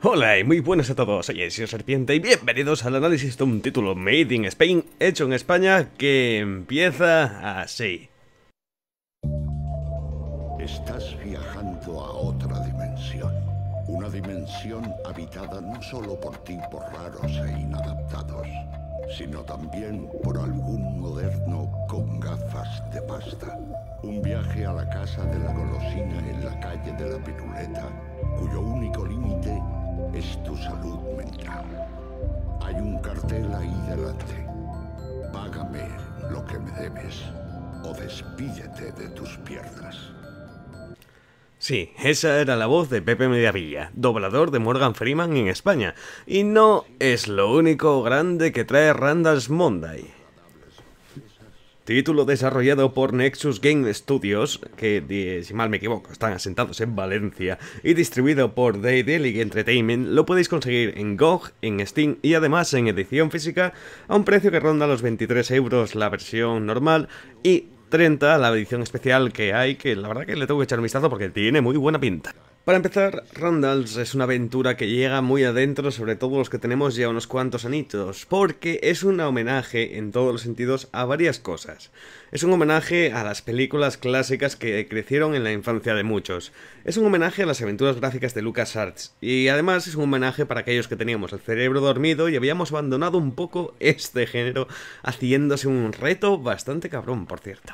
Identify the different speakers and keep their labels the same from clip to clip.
Speaker 1: Hola y muy buenas a todos, soy Ezio Serpiente y bienvenidos al análisis de un título Made in Spain, hecho en España, que empieza así. Estás viajando a otra dimensión. Una dimensión habitada no solo por tipos raros e inadaptados, sino también por algún moderno con gafas de pasta. Un viaje a la casa de la golosina en la calle de la piruleta, cuyo único límite es tu salud mental. Hay un cartel ahí delante. Págame lo que me debes o despídete de tus piernas. Sí, esa era la voz de Pepe Mediavilla, doblador de Morgan Freeman en España, y no es lo único grande que trae Randall's Monday título desarrollado por Nexus Game Studios, que si mal me equivoco están asentados en Valencia, y distribuido por Daydelic Entertainment, lo podéis conseguir en GOG, en Steam y además en edición física a un precio que ronda los 23 euros la versión normal y 30 la edición especial que hay, que la verdad que le tengo que echar un vistazo porque tiene muy buena pinta. Para empezar, Randalls es una aventura que llega muy adentro, sobre todo los que tenemos ya unos cuantos anitos, porque es un homenaje en todos los sentidos a varias cosas. Es un homenaje a las películas clásicas que crecieron en la infancia de muchos. Es un homenaje a las aventuras gráficas de LucasArts. Y además es un homenaje para aquellos que teníamos el cerebro dormido y habíamos abandonado un poco este género, haciéndose un reto bastante cabrón, por cierto.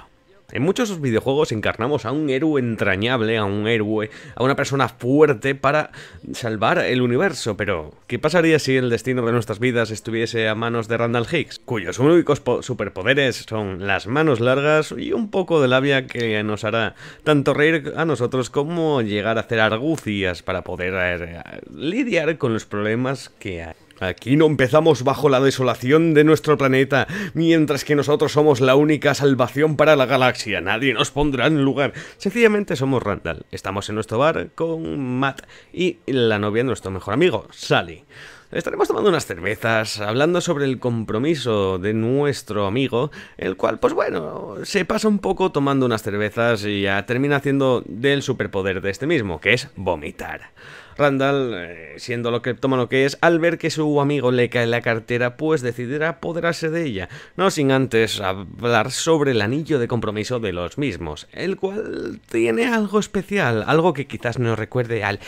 Speaker 1: En muchos videojuegos encarnamos a un héroe entrañable, a un héroe, a una persona fuerte para salvar el universo, pero ¿qué pasaría si el destino de nuestras vidas estuviese a manos de Randall Hicks, cuyos únicos superpoderes son las manos largas y un poco de labia que nos hará tanto reír a nosotros como llegar a hacer argucias para poder eh, lidiar con los problemas que hay? Aquí no empezamos bajo la desolación de nuestro planeta, mientras que nosotros somos la única salvación para la galaxia. Nadie nos pondrá en lugar. Sencillamente somos Randall. Estamos en nuestro bar con Matt y la novia de nuestro mejor amigo, Sally. Estaremos tomando unas cervezas, hablando sobre el compromiso de nuestro amigo, el cual, pues bueno, se pasa un poco tomando unas cervezas y ya termina haciendo del superpoder de este mismo, que es vomitar. Randall, eh, siendo lo que toma lo que es, al ver que su amigo le cae la cartera, pues decidirá apoderarse de ella, no sin antes hablar sobre el anillo de compromiso de los mismos, el cual tiene algo especial, algo que quizás nos recuerde al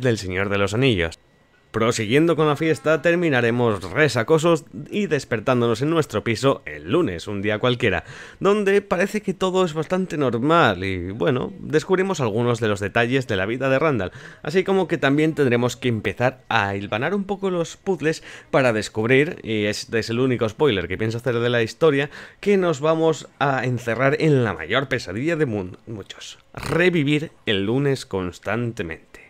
Speaker 1: del Señor de los Anillos. Prosiguiendo con la fiesta, terminaremos resacosos y despertándonos en nuestro piso el lunes, un día cualquiera, donde parece que todo es bastante normal y, bueno, descubrimos algunos de los detalles de la vida de Randall, así como que también tendremos que empezar a hilvanar un poco los puzzles para descubrir, y este es el único spoiler que pienso hacer de la historia, que nos vamos a encerrar en la mayor pesadilla de muchos, revivir el lunes constantemente.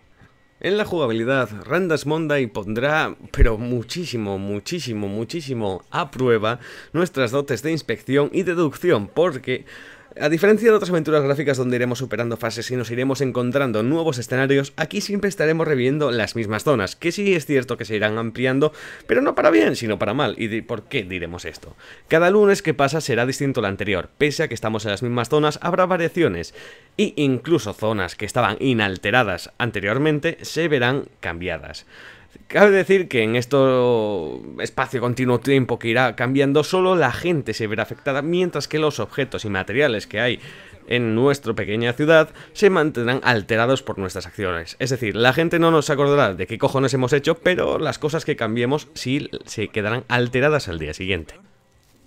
Speaker 1: En la jugabilidad, Randas Monday pondrá, pero muchísimo, muchísimo, muchísimo a prueba nuestras dotes de inspección y deducción, porque a diferencia de otras aventuras gráficas donde iremos superando fases y nos iremos encontrando nuevos escenarios, aquí siempre estaremos reviviendo las mismas zonas, que sí es cierto que se irán ampliando, pero no para bien, sino para mal. ¿Y por qué diremos esto? Cada lunes que pasa será distinto al anterior, pese a que estamos en las mismas zonas, habrá variaciones, y incluso zonas que estaban inalteradas anteriormente se verán cambiadas. Cabe decir que en este espacio continuo tiempo que irá cambiando, solo la gente se verá afectada, mientras que los objetos y materiales que hay en nuestra pequeña ciudad se mantendrán alterados por nuestras acciones. Es decir, la gente no nos acordará de qué cojones hemos hecho, pero las cosas que cambiemos sí se quedarán alteradas al día siguiente.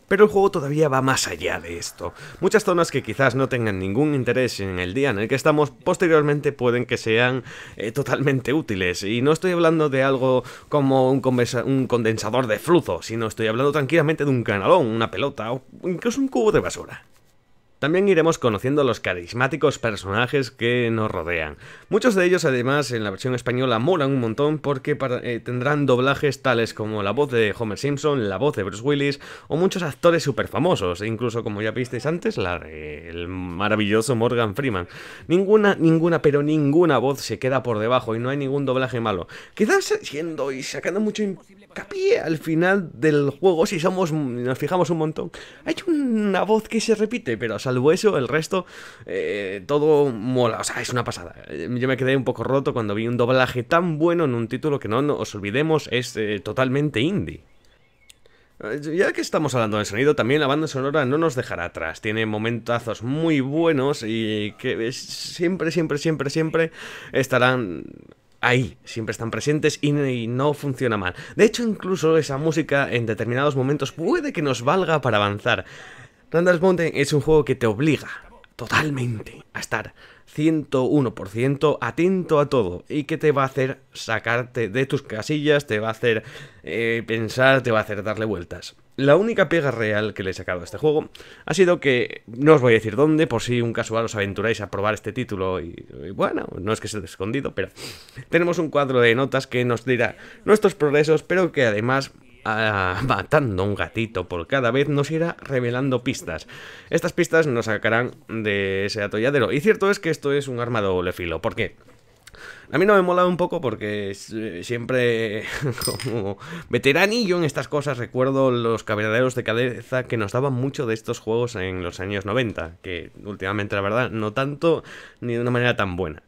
Speaker 1: Pero el juego todavía va más allá de esto. Muchas zonas que quizás no tengan ningún interés en el día en el que estamos, posteriormente pueden que sean eh, totalmente útiles. Y no estoy hablando de algo como un, un condensador de flujo, sino estoy hablando tranquilamente de un canalón, una pelota o incluso un cubo de basura. También iremos conociendo los carismáticos personajes que nos rodean. Muchos de ellos además en la versión española molan un montón porque eh, tendrán doblajes tales como la voz de Homer Simpson, la voz de Bruce Willis o muchos actores súper famosos, incluso como ya visteis antes, el maravilloso Morgan Freeman. Ninguna, ninguna, pero ninguna voz se queda por debajo y no hay ningún doblaje malo. Quizás siendo y sacando mucho hincapié al final del juego si somos, nos fijamos un montón. Hay una voz que se repite, pero salvo eso, el resto, eh, todo mola, o sea, es una pasada. Eh, yo me quedé un poco roto cuando vi un doblaje tan bueno en un título que no, no os olvidemos, es eh, totalmente indie. Ya que estamos hablando del sonido, también la banda sonora no nos dejará atrás. Tiene momentazos muy buenos y que siempre, siempre, siempre, siempre estarán ahí, siempre están presentes y, no funciona mal. De hecho, incluso esa música en determinados momentos puede que nos valga para avanzar. Randall's Mountain es un juego que te obliga totalmente a estar 101% atento a todo y que te va a hacer sacarte de tus casillas, te va a hacer eh, pensar, te va a hacer darle vueltas. La única pega real que le he sacado a este juego ha sido que, no os voy a decir dónde, por si un casual os aventuráis a probar este título y, bueno, no es que sea escondido, pero tenemos un cuadro de notas que nos dirá nuestros progresos, pero que además matando a un gatito por cada vez nos irá revelando pistas. Estas pistas nos sacarán de ese atolladero. Y cierto es que esto es un armado filo. ¿Por qué? A mí no me molado un poco porque eh, siempre como yo en estas cosas recuerdo los caballeros de cabeza que nos daban mucho de estos juegos en los años 90, que últimamente la verdad no tanto ni de una manera tan buena.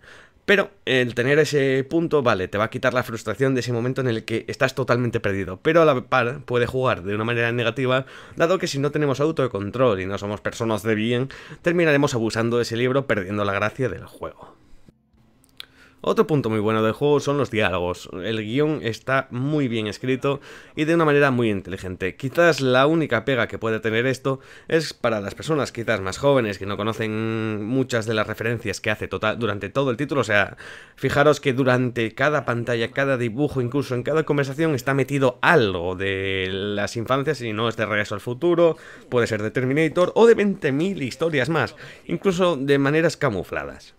Speaker 1: Pero el tener ese punto, vale, te va a quitar la frustración de ese momento en el que estás totalmente perdido. Pero a la par puede jugar de una manera negativa, dado que si no tenemos autocontrol y no somos personas de bien, terminaremos abusando de ese libro perdiendo la gracia del juego. Otro punto muy bueno del juego son los diálogos. El guión está muy bien escrito y de una manera muy inteligente. Quizás la única pega que puede tener esto es para las personas quizás más jóvenes que no conocen muchas de las referencias que hace total, durante todo el título. O sea, fijaros que durante cada pantalla, cada dibujo, incluso en cada conversación está metido algo de las infancias y no es de Regreso al Futuro, puede ser de Terminator o de 20.000 historias más, incluso de maneras camufladas.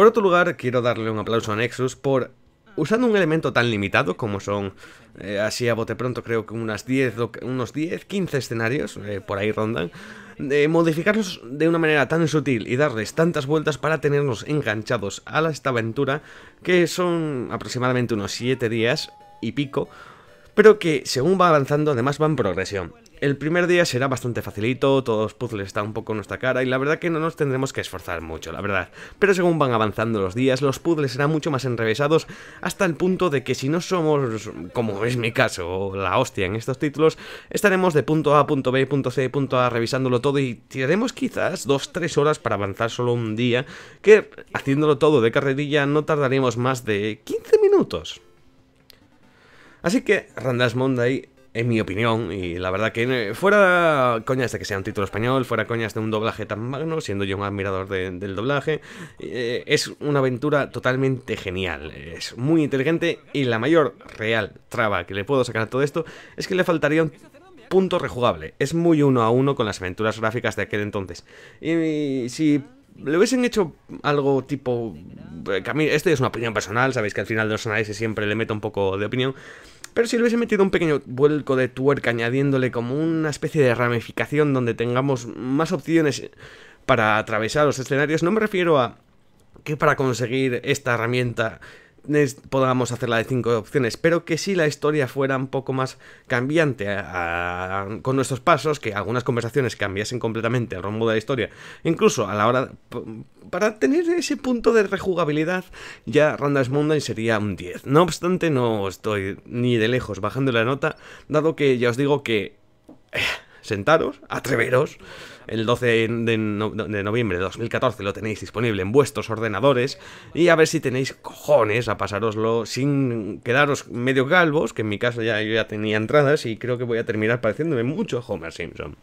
Speaker 1: Por otro lugar, quiero darle un aplauso a Nexus por usando un elemento tan limitado como son, eh, así a bote pronto creo que unas 10, unos 10, 15 escenarios, eh, por ahí rondan, de modificarlos de una manera tan sutil y darles tantas vueltas para tenernos enganchados a esta aventura, que son aproximadamente unos 7 días y pico, pero que según va avanzando además va en progresión. El primer día será bastante facilito, todos los puzzles están un poco en nuestra cara y la verdad que no nos tendremos que esforzar mucho, la verdad. Pero según van avanzando los días, los puzzles serán mucho más enrevesados hasta el punto de que si no somos, como es mi caso, la hostia en estos títulos, estaremos de punto A, punto B, punto C, punto A revisándolo todo y tiraremos quizás 2-3 horas para avanzar solo un día, que haciéndolo todo de carrerilla no tardaremos más de 15 minutos. Así que Randas Monday en mi opinión, y la verdad que eh, fuera coñas de este que sea un título español, fuera coñas este de un doblaje tan magno, siendo yo un admirador del doblaje, eh, es una aventura totalmente genial, es muy inteligente y la mayor real traba que le puedo sacar a todo esto es que le faltaría un punto rejugable, es muy uno a uno con las aventuras gráficas de aquel entonces. y, si le hubiesen hecho algo tipo... este es una opinión personal, sabéis que al final de los análisis siempre le meto un poco de opinión. Pero si le hubiese metido un pequeño vuelco de tuerca añadiéndole como una especie de ramificación donde tengamos más opciones para atravesar los escenarios, no me refiero a que para conseguir esta herramienta podamos hacerla de cinco opciones, pero que si la historia fuera un poco más cambiante con nuestros pasos, que algunas conversaciones cambiasen completamente el rumbo de la historia, incluso a la hora para tener ese punto de rejugabilidad, ya Randall's Mountain sería un 10. No obstante, no estoy ni de lejos bajando la nota, dado que ya os digo que eh, sentaros, atreveros, el 12 de, noviembre de 2014 lo tenéis disponible en vuestros ordenadores y a ver si tenéis cojones a pasaroslo sin quedaros medio galvos. que en mi caso ya yo ya tenía entradas y creo que voy a terminar pareciéndome mucho a Homer Simpson.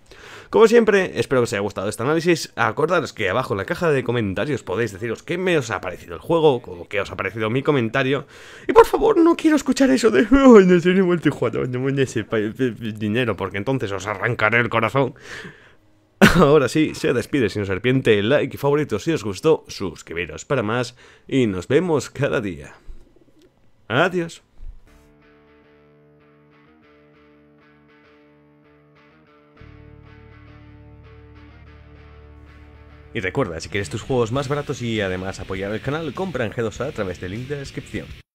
Speaker 1: Como siempre, espero que os haya gustado este análisis. Acordaros que abajo en la caja de comentarios podéis deciros qué me os ha parecido el juego o qué os ha parecido mi comentario. Y por favor, no quiero escuchar eso de no soy el jugador, no me dinero, porque entonces os arrancaré el corazón. Ahora sí, se despide señor Serpiente, like y favorito si os gustó, suscribiros para más y nos vemos cada día. Adiós. Y recuerda, si quieres tus juegos más baratos y además apoyar el canal, compra en G2A a través del link de la descripción.